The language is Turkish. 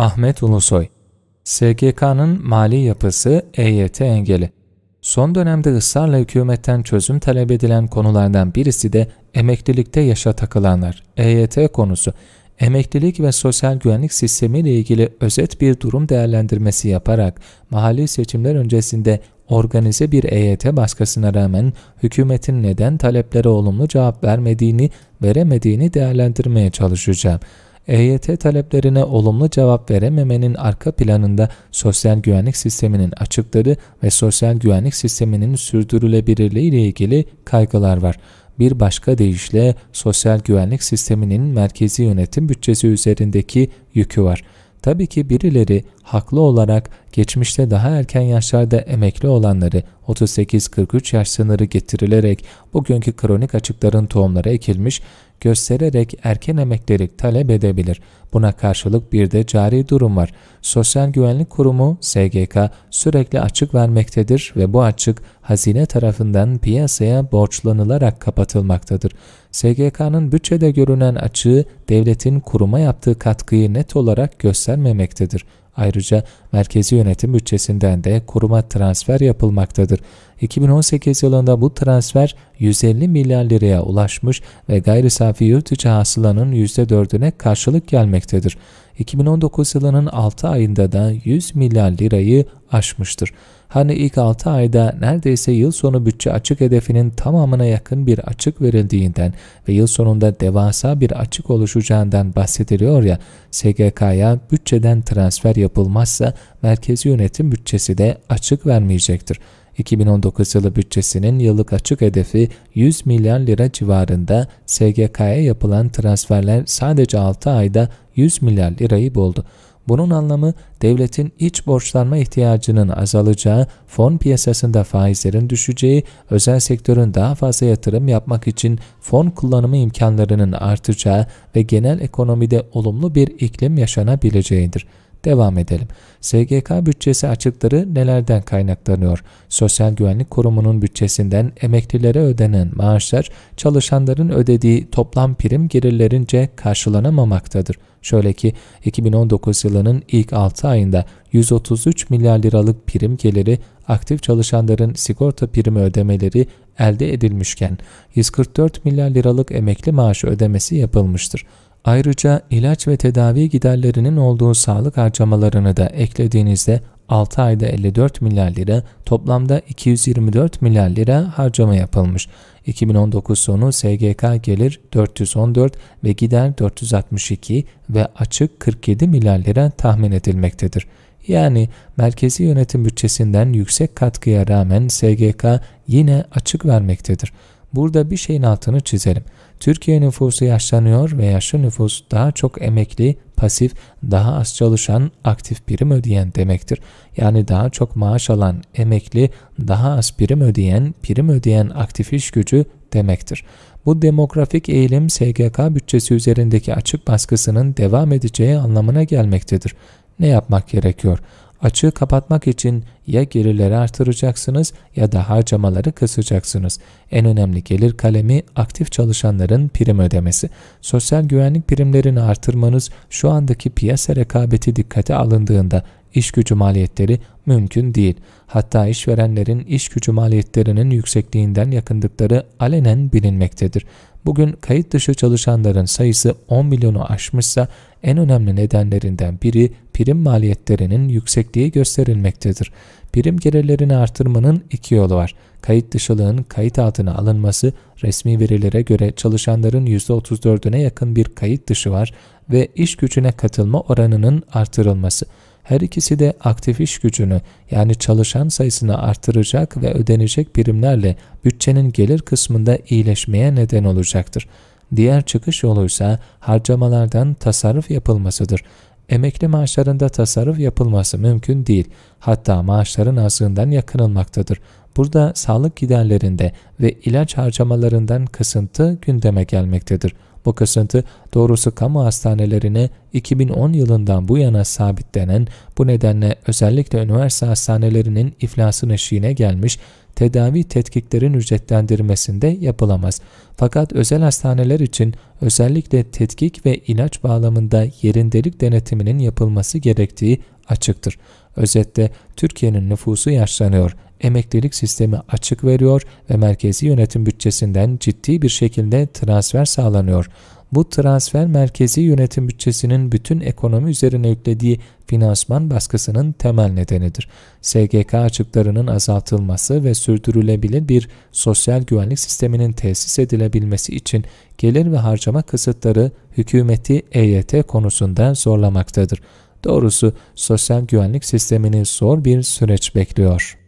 Ahmet Ulusoy SGK'nın mali yapısı EYT engeli. Son dönemde ısrarla hükümetten çözüm talep edilen konulardan birisi de emeklilikte yaşa takılanlar, EYT konusu. Emeklilik ve sosyal güvenlik sistemi ile ilgili özet bir durum değerlendirmesi yaparak mahalli seçimler öncesinde organize bir EYT baskısına rağmen hükümetin neden taleplere olumlu cevap vermediğini, veremediğini değerlendirmeye çalışacağım.'' EYT taleplerine olumlu cevap verememenin arka planında sosyal güvenlik sisteminin açıkları ve sosyal güvenlik sisteminin sürdürülebilirliği ile ilgili kaygılar var. Bir başka deyişle sosyal güvenlik sisteminin merkezi yönetim bütçesi üzerindeki yükü var. Tabii ki birileri haklı olarak geçmişte daha erken yaşlarda emekli olanları 38-43 yaş sınırı getirilerek bugünkü kronik açıkların tohumları ekilmiş, göstererek erken emeklilik talep edebilir. Buna karşılık bir de cari durum var. Sosyal Güvenlik Kurumu SGK sürekli açık vermektedir ve bu açık hazine tarafından piyasaya borçlanılarak kapatılmaktadır. SGK'nın bütçede görünen açığı devletin kuruma yaptığı katkıyı net olarak göstermemektedir. Ayrıca merkezi yönetim bütçesinden de kuruma transfer yapılmaktadır. 2018 yılında bu transfer 150 milyar liraya ulaşmış ve gayri safi yurt içi hasılanın %4'üne karşılık gelmektedir. 2019 yılının 6 ayında da 100 milyar lirayı aşmıştır. Hani ilk 6 ayda neredeyse yıl sonu bütçe açık hedefinin tamamına yakın bir açık verildiğinden ve yıl sonunda devasa bir açık oluşacağından bahsediliyor ya, SGK'ya bütçeden transfer yapılmazsa merkezi yönetim bütçesi de açık vermeyecektir. 2019 yılı bütçesinin yıllık açık hedefi 100 milyar lira civarında SGK'ya yapılan transferler sadece 6 ayda 100 milyar lirayı buldu. Bunun anlamı devletin iç borçlanma ihtiyacının azalacağı, fon piyasasında faizlerin düşeceği, özel sektörün daha fazla yatırım yapmak için fon kullanımı imkanlarının artacağı ve genel ekonomide olumlu bir iklim yaşanabileceğidir. Devam edelim. SGK bütçesi açıkları nelerden kaynaklanıyor? Sosyal Güvenlik Kurumu'nun bütçesinden emeklilere ödenen maaşlar çalışanların ödediği toplam prim gelirlerince karşılanamamaktadır. Şöyle ki 2019 yılının ilk 6 ayında 133 milyar liralık prim geliri aktif çalışanların sigorta primi ödemeleri elde edilmişken 144 milyar liralık emekli maaşı ödemesi yapılmıştır. Ayrıca ilaç ve tedavi giderlerinin olduğu sağlık harcamalarını da eklediğinizde 6 ayda 54 milyar lira, toplamda 224 milyar lira harcama yapılmış. 2019 sonu SGK gelir 414 ve gider 462 ve açık 47 milyar lira tahmin edilmektedir. Yani merkezi yönetim bütçesinden yüksek katkıya rağmen SGK yine açık vermektedir. Burada bir şeyin altını çizelim. Türkiye nüfusu yaşlanıyor ve yaşlı nüfus daha çok emekli, pasif, daha az çalışan, aktif birim ödeyen demektir. Yani daha çok maaş alan, emekli, daha az birim ödeyen, birim ödeyen aktif iş gücü demektir. Bu demografik eğilim SGK bütçesi üzerindeki açık baskısının devam edeceği anlamına gelmektedir. Ne yapmak gerekiyor? Açığı kapatmak için ya gelirleri artıracaksınız ya da harcamaları kısacaksınız. En önemli gelir kalemi aktif çalışanların prim ödemesi. Sosyal güvenlik primlerini artırmanız şu andaki piyasa rekabeti dikkate alındığında iş gücü maliyetleri mümkün değil. Hatta işverenlerin iş gücü maliyetlerinin yüksekliğinden yakındıkları alenen bilinmektedir. Bugün kayıt dışı çalışanların sayısı 10 milyonu aşmışsa en önemli nedenlerinden biri prim maliyetlerinin yüksekliği gösterilmektedir. Prim gelirlerini artırmanın iki yolu var. Kayıt dışılığın kayıt altına alınması, resmi verilere göre çalışanların %34'üne yakın bir kayıt dışı var ve iş gücüne katılma oranının artırılması. Her ikisi de aktif iş gücünü yani çalışan sayısını artıracak ve ödenecek birimlerle bütçenin gelir kısmında iyileşmeye neden olacaktır. Diğer çıkış yolu ise harcamalardan tasarruf yapılmasıdır. Emekli maaşlarında tasarruf yapılması mümkün değil. Hatta maaşların azlığından yakınılmaktadır. Burada sağlık giderlerinde ve ilaç harcamalarından kısıntı gündeme gelmektedir. Bu kısıntı doğrusu kamu hastanelerine 2010 yılından bu yana sabitlenen, bu nedenle özellikle üniversite hastanelerinin iflası neşiğine gelmiş, tedavi tetkiklerin ücretlendirmesinde yapılamaz. Fakat özel hastaneler için özellikle tetkik ve ilaç bağlamında yerindelik denetiminin yapılması gerektiği açıktır. Özetle Türkiye'nin nüfusu yaşlanıyor emeklilik sistemi açık veriyor ve merkezi yönetim bütçesinden ciddi bir şekilde transfer sağlanıyor. Bu transfer merkezi yönetim bütçesinin bütün ekonomi üzerine yüklediği finansman baskısının temel nedenidir. SGK açıklarının azaltılması ve sürdürülebilir bir sosyal güvenlik sisteminin tesis edilebilmesi için gelir ve harcama kısıtları hükümeti EYT konusunda zorlamaktadır. Doğrusu sosyal güvenlik sistemini zor bir süreç bekliyor.